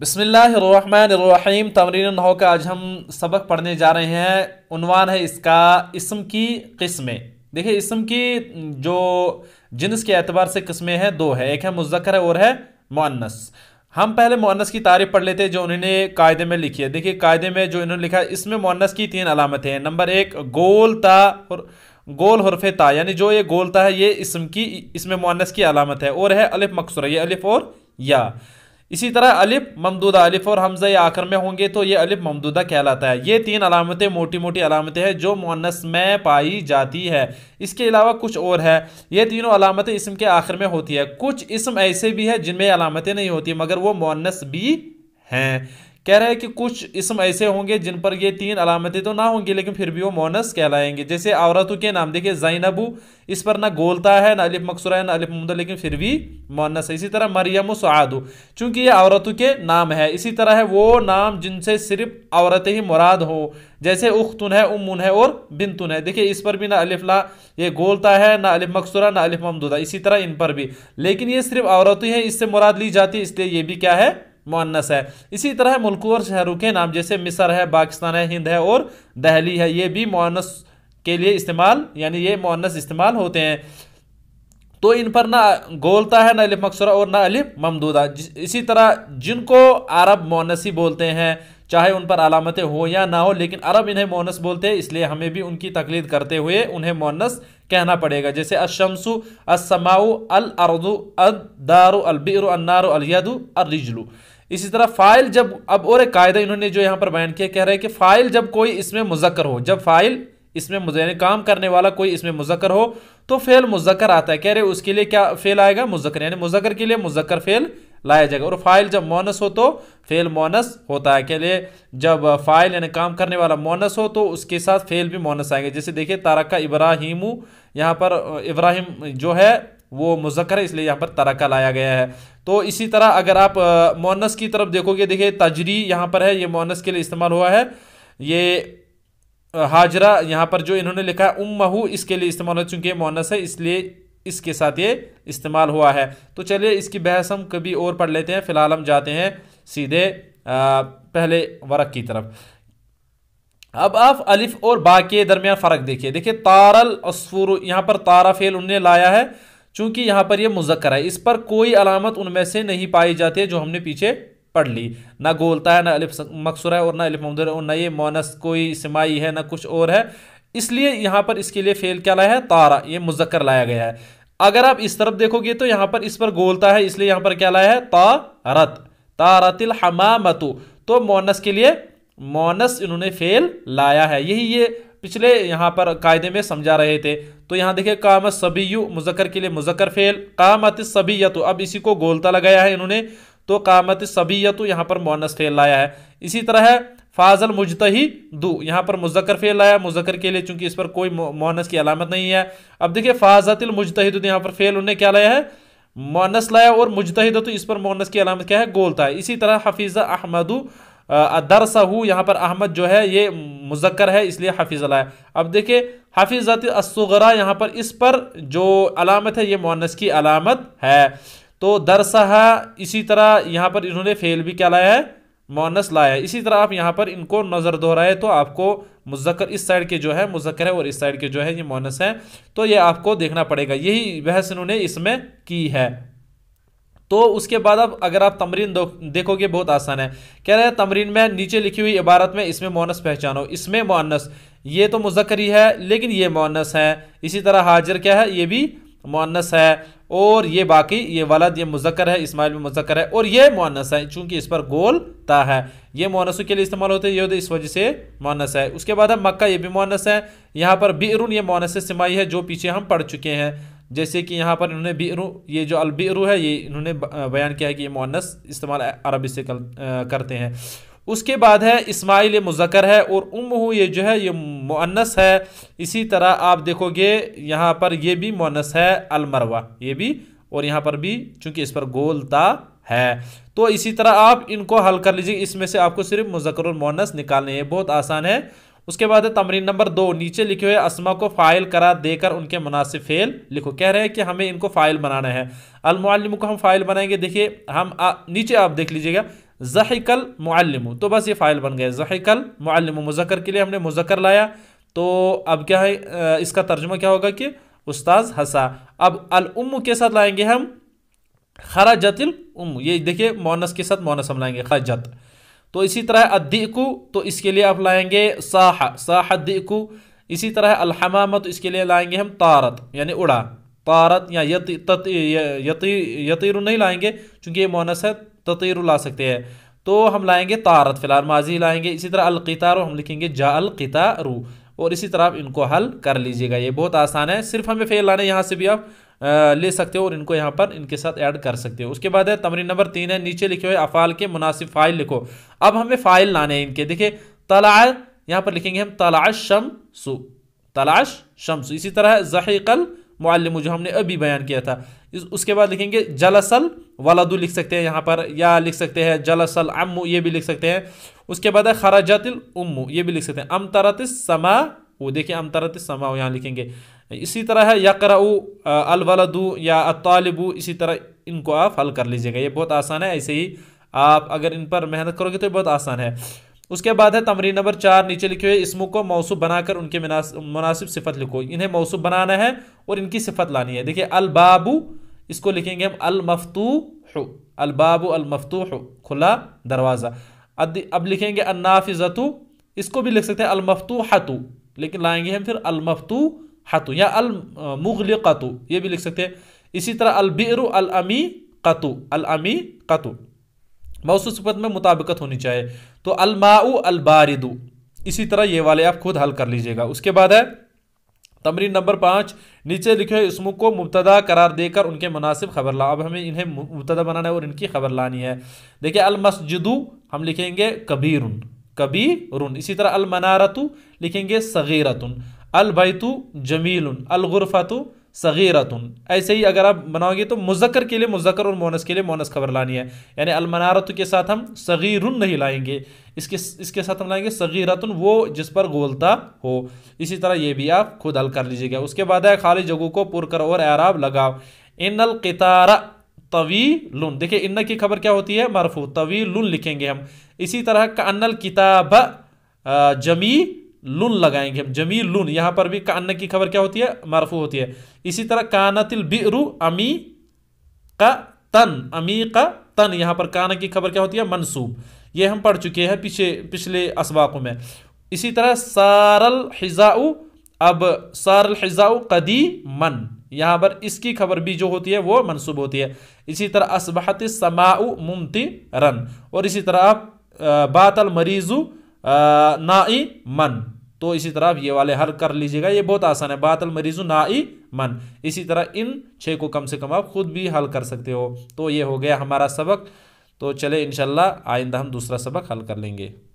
بسم اللہ الرحمن الرحیم تمرین نحو کا آج ہم سبق پڑھنے جا رہے ہیں عنوان ہے اس کا اسم کی قسمیں دیکھیں اسم کی جو جنس کے اعتبار سے قسمیں ہیں دو ہے ایک ہے ہے اور ہے معنس ہم پہلے معنس کی تعریف پڑھ لیتے جو انہوں نے قاعدے میں لکھی ہے دیکھیں قاعدے میں جو انہوں نے لکھا ہے اس میں معنس کی تین علامتیں ہیں نمبر ایک گول تا اور گول حرف تا یعنی جو یہ گول تا ہے یہ اسم کی اس میں معنس کی علامت ہے اور ہے الف مقصورہ یہ الف اور یا اسی طرح الف ممدودہ الف اور یہ آخر میں ہوں گے تو یہ الف ممدودہ کہلاتا ہے یہ تین علامتیں موٹی موٹی علامتیں ہیں جو مونس میں پائی جاتی ہے اس کے علاوہ کچھ اور ہے یہ تینوں علامتیں اسم کے آخر میں ہوتی ہے کچھ اسم ایسے بھی ہیں جن میں علامتیں نہیں ہوتی مگر وہ مونس بھی ہیں کہہ رہا ہے کہ کچھ اسم ایسے ہوں گے جن پر یہ تین علامتیں تو نہ ہوں گی لیکن پھر بھی وہ مونس کہلائیں گے جیسے عورتوں کے نام دیکھیے زینبو اس پر نہ گولتا ہے نہ الف مقصورہ ہے نہ الف ممدہ لیکن پھر بھی مونس ہے اسی طرح مریم و سعادو چونکہ یہ عورتوں کے نام ہے اسی طرح ہے وہ نام جن سے صرف عورتیں ہی مراد ہوں جیسے اختن ہے امن ہے اور بنتن ہے دیکھیے اس پر بھی نہ الف لا یہ گولتا ہے نہ الف مقصورہ نہ الف ممدودہ اسی طرح ان پر بھی لیکن یہ صرف عورتیں ہیں اس سے مراد لی جاتی ہے اس لیے یہ بھی کیا ہے مونس ہے اسی طرح ملکوں اور شہروں کے نام جیسے مصر ہے پاکستان ہے ہند ہے اور دہلی ہے یہ بھی مونس کے لیے استعمال یعنی یہ مونس استعمال ہوتے ہیں تو ان پر نہ گولتا ہے نہ الف مقصورہ اور نہ الف ممدودہ اسی طرح جن کو عرب مونسی بولتے ہیں چاہے ان پر علامتیں ہو یا نہ ہو لیکن عرب انہیں مونس بولتے ہیں اس لیے ہمیں بھی ان کی تقلید کرتے ہوئے انہیں مونس کہنا پڑے گا جیسے السماو الارضو الدارو البئر النارو الیدو الرجلو اسی طرح فائل جب اب اور ایک قاعدہ انہوں نے جو یہاں پر بیان کیا کہہ رہے کہ فائل جب کوئی اس میں مذکر ہو جب فائل اس میں یعنی کام کرنے والا کوئی اس میں مذکر ہو تو فیل مذکر آتا ہے کہہ رہے اس کے لیے کیا فیل آئے گا مذکر یعنی مذکر کے لیے مذکر فیل لایا جائے گا اور فائل جب مونس ہو تو فیل مونس ہوتا ہے کہہ لئے جب فائل یعنی کام کرنے والا مونس ہو تو اس کے ساتھ فیل بھی مونس آئے گا جیسے دیکھیے تارکہ ابراہیم یہاں پر ابراہیم جو ہے وہ مذکر ہے اس لیے یہاں پر تارکہ لایا گیا ہے تو اسی طرح اگر آپ مونس کی طرف دیکھو گے دیکھیے تجری یہاں پر ہے یہ مونس کے لیے استعمال ہوا ہے یہ حاجرہ یہاں پر جو انہوں نے لکھا ہے امہو اس کے لیے استعمال ہوا چونکہ یہ مونس ہے اس لیے اس کے ساتھ یہ استعمال ہوا ہے تو چلیے اس کی بحث ہم کبھی اور پڑھ لیتے ہیں فی الحال ہم جاتے ہیں سیدھے پہلے ورق کی طرف اب آپ الف اور کے درمیان فرق دیکھیے دیکھیے تارل اسفور یہاں پر تارا فیل انہیں نے لایا ہے چونکہ یہاں پر یہ مذکر ہے اس پر کوئی علامت ان میں سے نہیں پائی جاتی ہے جو ہم نے پیچھے پڑھ لی نہ گولتا ہے نہ مقصور ہے اور نہ ممدر اور نہ یہ مونس کوئی سمائی ہے نہ کچھ اور ہے اس لیے یہاں پر اس کے لیے فیل کیا لایا ہے تارا یہ مذکر لایا گیا ہے اگر آپ اس طرف دیکھو گے تو یہاں پر اس پر گولتا ہے اس لیے یہاں پر کیا لایا ہے تارت تارت الحمامتو تو مونس کے لیے مونس انہوں نے فیل لایا ہے یہی یہ پچھلے یہاں پر قائدے میں سمجھا رہے تھے تو یہاں دیکھیں قام سبیو مذکر کے لیے مذکر فیل قامت سبیتو اب اسی کو گولتا لگایا ہے انہوں نے تو قامت سبیتو یہاں پر مونس فیل لایا ہے اسی طرح ہے فازل مجتہی دو یہاں پر مذکر فیل لایا مذکر کے لیے چونکہ اس پر کوئی مونس کی علامت نہیں ہے اب دیکھیں فازت المجتہی یہاں پر فیل انہیں کیا لایا ہے مونس لایا اور مجتہی تو اس پر مونس کی علامت کیا ہے گولتا ہے اسی طرح حفیظہ احمدو درسہو یہاں پر احمد جو ہے یہ مذکر ہے اس لیے حفیظ اللہ ہے اب دیکھیں حفیظت اسوغرہ یہاں پر اس پر جو علامت ہے یہ مونس کی علامت ہے تو درسہ اسی طرح یہاں پر انہوں نے فیل بھی کیا لایا ہے مونس لایا ہے اسی طرح آپ یہاں پر ان کو نظر دھو رہے تو آپ کو مذکر اس سائڈ کے جو ہے مذکر ہے اور اس سائڈ کے جو ہے یہ مونس ہے تو یہ آپ کو دیکھنا پڑے گا یہی بحث انہوں نے اس میں کی ہے تو اس کے بعد اب اگر آپ تمرین دیکھو گے بہت آسان ہے کہہ رہے ہیں تمرین میں نیچے لکھی ہوئی عبارت میں اس میں مونس پہچانو اس میں مونس یہ تو مذکری ہے لیکن یہ مونس ہے اسی طرح حاجر کیا ہے یہ بھی مونس ہے اور یہ باقی یہ ولد یہ مذکر ہے اسماعیل میں مذکر ہے اور یہ مونس ہے چونکہ اس پر گول تا ہے یہ مونسوں کے لیے استعمال ہوتے ہیں یہ تو اس وجہ سے مونس ہے اس کے بعد اب مکہ یہ بھی مونس ہے یہاں پر بیرون یہ مونس سمائی ہے جو پیچھے ہم پڑھ چکے ہیں جیسے کہ یہاں پر انہوں نے بیرو یہ جو البیرو ہے یہ انہوں نے بیان کیا ہے کہ یہ مونس استعمال عربی سے کرتے ہیں اس کے بعد ہے اسماعیل مذکر ہے اور ام یہ جو ہے یہ مونس ہے اسی طرح آپ دیکھو گے یہاں پر یہ بھی مونس ہے المروہ یہ بھی اور یہاں پر بھی چونکہ اس پر گولتا ہے تو اسی طرح آپ ان کو حل کر لیجیے اس میں سے آپ کو صرف مذکر اور مونس نکالنے بہت آسان ہے اس کے بعد ہے تمرین نمبر دو نیچے لکھے ہوئے اسما کو فائل کرا دے کر ان کے مناسب فیل لکھو کہہ رہے ہیں کہ ہمیں ان کو فائل بنانا ہے المعلم کو ہم فائل بنائیں گے دیکھیے ہم آ نیچے آپ دیکھ لیجئے گا زحکل المعلم تو بس یہ فائل بن گئے زح المعلم مذکر کے لیے ہم نے مذکر لایا تو اب کیا ہے اس کا ترجمہ کیا ہوگا کہ استاذ حسا اب الام کے ساتھ لائیں گے ہم خراجت الام یہ دیکھیے مونس کے ساتھ مونس ہم لائیں گے خراجت تو اسی طرح ادیکو تو اس کے لیے آپ لائیں گے ساحہ ادیکو اسی طرح الحمامہ تو اس کے لیے لائیں گے ہم طارت یعنی اڑا طارت یا یاتیر نہیں لائیں گے چونکہ یہ مونس ہے تطیر لا سکتے ہیں تو ہم لائیں گے طارت فی الحال ماضی لائیں گے اسی طرح القطارو ہم لکھیں گے جا القطارو اور اسی طرح آپ ان کو حل کر لیجئے گا یہ بہت آسان ہے صرف ہمیں فیل لانے یہاں سے بھی آپ لے سکتے ہو اور ان کو یہاں پر ان کے ساتھ ایڈ کر سکتے ہو اس کے بعد ہے تمرین نمبر تین ہے نیچے لکھے ہوئے افعال کے مناسب فائل لکھو اب ہمیں فائل لانے ہیں ان کے دیکھیں تلاش یہاں پر لکھیں گے ہم تلاش شمس تلاش شمس اسی طرح جو معلم نے ابھی بیان کیا تھا اس کے بعد لکھیں گے جلسل ولدو لکھ سکتے ہیں یہاں پر یا لکھ سکتے ہیں جلسل امو یہ بھی لکھ سکتے ہیں اس کے بعد ہے خرجت الامو یہ بھی لکھ سکتے ہیں امترت السماو سما وہ السماو سما یہاں لکھیں گے اسی طرح ہے یقرا الولدو یا الطالبو اسی طرح ان کو آپ حل کر لیجیے گا یہ بہت آسان ہے ایسے ہی آپ اگر ان پر محنت کرو گے تو یہ بہت آسان ہے اس کے بعد ہے تمری نمبر چار نیچے لکھے ہوئے اسموں کو موصوب بنا کر ان کے مناسب صفت لکھو انہیں موصوب بنانا ہے اور ان کی صفت لانی ہے دیکھیے البابو اس کو لکھیں گے ہم المفتوح البابو المفتو کھلا دروازہ اب لکھیں گے النافذتو اس کو بھی لکھ سکتے ہیں المفتوحتو لیکن لائیں گے ہم پھر المفتوح حتو یا المغل قطو یہ بھی لکھ سکتے ہیں اسی طرح البر الامی قطو الامی قطو صفت میں مطابقت ہونی چاہیے تو الما الباردو اسی طرح یہ والے آپ خود حل کر لیجئے گا اس کے بعد ہے تمرین نمبر پانچ نیچے لکھے ہوئے کو مبتدا قرار دے کر ان کے مناسب خبر لا اب ہمیں انہیں مبتدا بنانا ہے اور ان کی خبر لانی ہے دیکھیں المسجدو ہم لکھیں گے کبیرن کبیرن اسی طرح المنارتو لکھیں گے صغیرتن البیتو جمیلن الغرفتو صغیرتن سغیرتن ایسے ہی اگر آپ بناؤ گے تو مذکر کے لیے مذکر اور مونس کے لیے مونس خبر لانی ہے یعنی المنارت کے ساتھ ہم سغیر نہیں لائیں گے اس کے اس کے ساتھ ہم لائیں گے صغیرتن وہ جس پر گولتا ہو اسی طرح یہ بھی آپ خود حل کر لیجیے گا اس کے بعد ہے خالی جگہوں کو پر کر اور اعراب لگاؤ ان القطار طویلن دیکھیں انہ ان کی خبر کیا ہوتی ہے مرفو طویل لکھیں گے ہم اسی طرح کا ان الکتاب جمی لن لگائیں گے ہم جمیل لن یہاں پر بھی کان کی خبر کیا ہوتی ہے مرفو ہوتی ہے اسی طرح کانت البئر امی کا تن امی کا تن یہاں پر کان کی خبر کیا ہوتی ہے منصوب یہ ہم پڑھ چکے ہیں پیچھے پچھلے اسباقوں میں اسی طرح سار او اب سارزا قدی من یہاں پر اس کی خبر بھی جو ہوتی ہے وہ منصوب ہوتی ہے اسی طرح اسبحت سما ممتی رن اور اسی طرح بات المریض نائی من تو اسی طرح آپ یہ والے حل کر لیجئے گا یہ بہت آسان ہے باطل المریضوں نائی من اسی طرح ان چھ کو کم سے کم آپ خود بھی حل کر سکتے ہو تو یہ ہو گیا ہمارا سبق تو چلے انشاءاللہ آئندہ ہم دوسرا سبق حل کر لیں گے